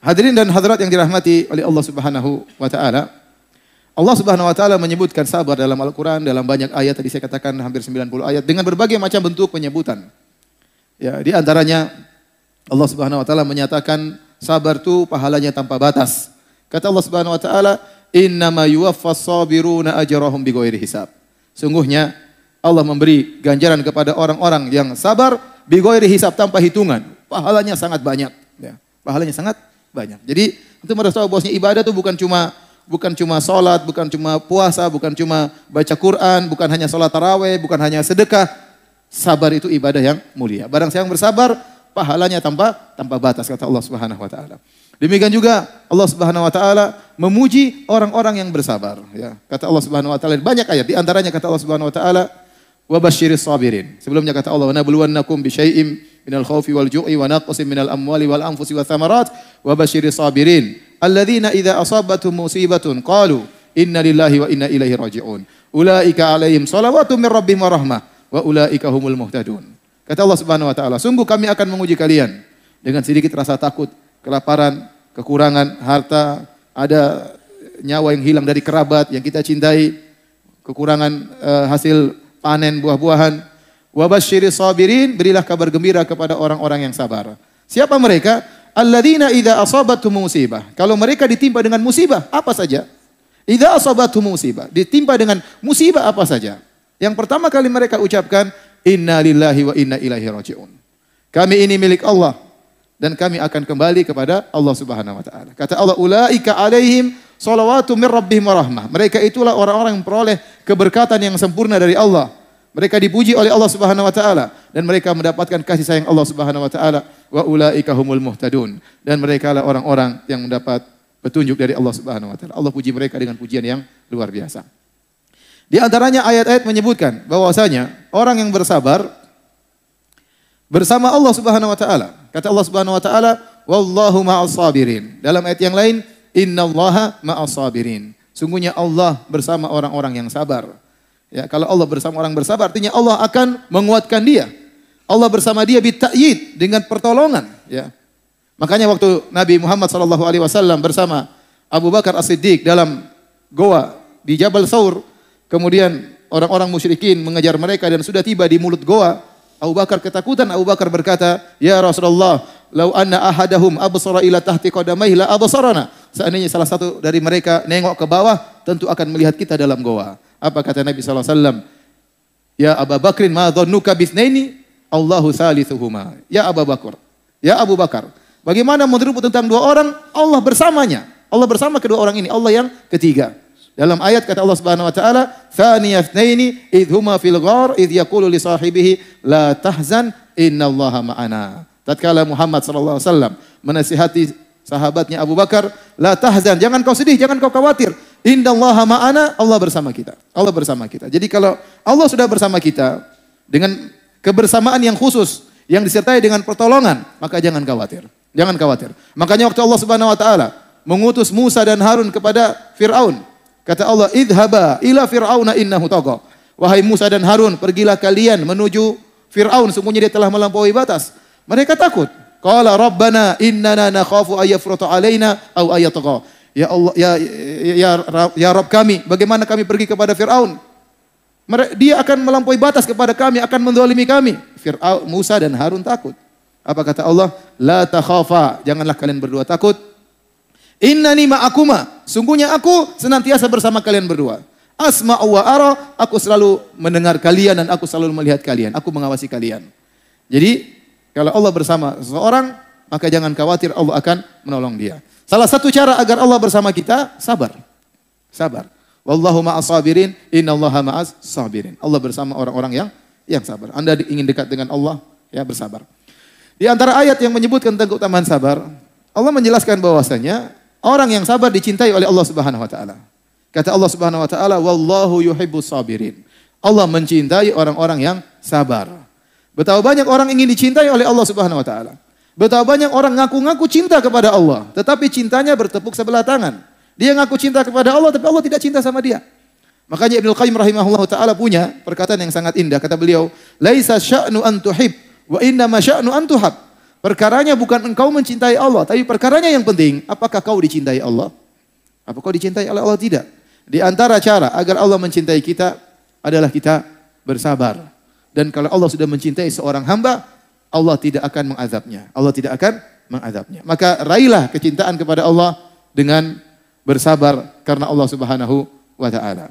Hadirin dan hadirat yang dirahmati oleh Allah Subhanahu wa taala. Allah Subhanahu wa taala menyebutkan sabar dalam Al-Qur'an dalam banyak ayat tadi saya katakan hampir 90 ayat dengan berbagai macam bentuk penyebutan. Ya, di antaranya Allah Subhanahu wa taala menyatakan sabar itu pahalanya tanpa batas. Kata Allah Subhanahu wa taala, "Innama yuwaffas sabiruna ajrahum bighairi hisab." Sungguhnya Allah memberi ganjaran kepada orang-orang yang sabar bighairi hisab tanpa hitungan. Pahalanya sangat banyak, ya. Pahalanya sangat banyak. Jadi itu merasa bosnya ibadah tuh bukan cuma bukan cuma sholat, bukan cuma puasa, bukan cuma baca Quran, bukan hanya sholat taraweh, bukan hanya sedekah. Sabar itu ibadah yang mulia. Barang siapa bersabar, pahalanya tanpa tanpa batas kata Allah Subhanahu wa taala. Demikian juga Allah Subhanahu wa taala memuji orang-orang yang bersabar ya. Kata Allah Subhanahu wa taala banyak ayat di antaranya kata Allah Subhanahu wa taala wa basyiris sabirin. Sebelumnya kata Allah, "Wa nabluwannakum bi syai'im minal khawfi wal ju'i wa naqsin minal amwali wal anfusi wa thamarat wa basyiris sabirin alladzina idza asabatuhum musibatun qalu inna lillahi wa inna ilaihi raji'un." Ulaika alaihim salawatu min rabbihim wa rahmah wa ulaika humul muhtadun. Kata Allah Subhanahu wa taala, "Sungguh kami akan menguji kalian dengan sedikit rasa takut, kelaparan, kekurangan harta, ada nyawa yang hilang dari kerabat yang kita cintai, kekurangan uh, hasil panen buah-buahan. Wabashiri sabirin, berilah kabar gembira kepada orang-orang yang sabar. Siapa mereka? Alladzina idza asabatuhum musibah. Kalau mereka ditimpa dengan musibah, apa saja? Idza asabatuhum musibah, ditimpa dengan musibah apa saja? Yang pertama kali mereka ucapkan, "Inna lillahi wa inna ilaihi rajiun." Kami ini milik Allah dan kami akan kembali kepada Allah Subhanahu wa taala. Kata Allah, "Ulaika alaihim salawatu min rabbihim wa rahmah." Mereka itulah orang-orang yang memperoleh keberkatan yang sempurna dari Allah. Mereka dipuji oleh Allah Subhanahu wa taala dan mereka mendapatkan kasih sayang Allah Subhanahu wa taala wa ulaika humul muhtadun dan mereka adalah orang-orang yang mendapat petunjuk dari Allah Subhanahu wa taala. Allah puji mereka dengan pujian yang luar biasa. Di antaranya ayat-ayat menyebutkan bahwasanya orang yang bersabar bersama Allah Subhanahu wa taala. Kata Allah Subhanahu wa taala, "Wallahu ma'as sabirin." Dalam ayat yang lain, "Innallaha ma'as sabirin." Sungguhnya Allah bersama orang-orang yang sabar. Ya, kalau Allah bersama orang bersabar artinya Allah akan menguatkan dia. Allah bersama dia bitayid dengan pertolongan, ya. Makanya waktu Nabi Muhammad sallallahu alaihi wasallam bersama Abu Bakar As-Siddiq dalam goa di Jabal Saur, kemudian orang-orang musyrikin mengejar mereka dan sudah tiba di mulut goa, Abu Bakar ketakutan, Abu Bakar berkata, "Ya Rasulullah, lau anna ahadahum absara ila tahti qadamaihi la absarana." seandainya salah satu dari mereka nengok ke bawah, tentu akan melihat kita dalam goa. Apa kata Nabi SAW? Ya Abu Bakrin ma dhannuka bisnaini? Allahu salithuhuma. Ya Abu Bakar. Ya Abu Bakar. Bagaimana menurutmu tentang dua orang? Allah bersamanya. Allah bersama kedua orang ini. Allah yang ketiga. Dalam ayat kata Allah Subhanahu wa taala, "Tsaniyatsnaini idhuma fil ghar idh yaqulu li sahibihi la tahzan innallaha ma'ana." Tatkala Muhammad sallallahu alaihi wasallam menasihati sahabatnya Abu Bakar, "La tahzan, jangan kau sedih, jangan kau khawatir. Indallaha ma'ana, Allah bersama kita." Allah bersama kita. Jadi kalau Allah sudah bersama kita dengan kebersamaan yang khusus yang disertai dengan pertolongan, maka jangan khawatir. Jangan khawatir. Makanya waktu Allah Subhanahu wa taala mengutus Musa dan Harun kepada Firaun, kata Allah, "Idhaba ila fir'auna innahu tagha." Wahai Musa dan Harun, pergilah kalian menuju Firaun, Semuanya dia telah melampaui batas. Mereka takut. Qala rabbana innana nakhafu ayyafruta alaina aw ayatagha. Ya Allah ya ya ya, ya Rabb kami, bagaimana kami pergi kepada Firaun? Dia akan melampaui batas kepada kami, akan mendzalimi kami. Fir'aun, Musa dan Harun takut. Apa kata Allah? La takhafa, janganlah kalian berdua takut. Innani ma'akuma, sungguhnya aku senantiasa bersama kalian berdua. Asma'u wa ara, aku selalu mendengar kalian dan aku selalu melihat kalian. Aku mengawasi kalian. Jadi kalau Allah bersama seseorang, maka jangan khawatir Allah akan menolong dia. Salah satu cara agar Allah bersama kita, sabar. Sabar. Wallahu ma'as sabirin, innallaha ma'as sabirin. Allah bersama orang-orang yang yang sabar. Anda ingin dekat dengan Allah, ya bersabar. Di antara ayat yang menyebutkan tentang keutamaan sabar, Allah menjelaskan bahwasanya orang yang sabar dicintai oleh Allah Subhanahu wa taala. Kata Allah Subhanahu wa taala, "Wallahu yuhibbus sabirin." Allah mencintai orang-orang yang sabar. Betapa banyak orang ingin dicintai oleh Allah Subhanahu wa taala. Betapa banyak orang ngaku-ngaku cinta kepada Allah, tetapi cintanya bertepuk sebelah tangan. Dia ngaku cinta kepada Allah tapi Allah tidak cinta sama dia. Makanya Ibnu Qayyim rahimahullah taala punya perkataan yang sangat indah kata beliau, "Laisa sya'nu an tuhib wa inna ma sya'nu an tuhab." Perkaranya bukan engkau mencintai Allah, tapi perkaranya yang penting, apakah kau dicintai Allah? Apakah kau dicintai oleh Allah tidak? Di antara cara agar Allah mencintai kita adalah kita bersabar. Dan kalau Allah sudah mencintai seorang hamba, Allah tidak akan mengazabnya. Allah tidak akan mengazabnya. Maka raihlah kecintaan kepada Allah dengan bersabar karena Allah Subhanahu wa taala.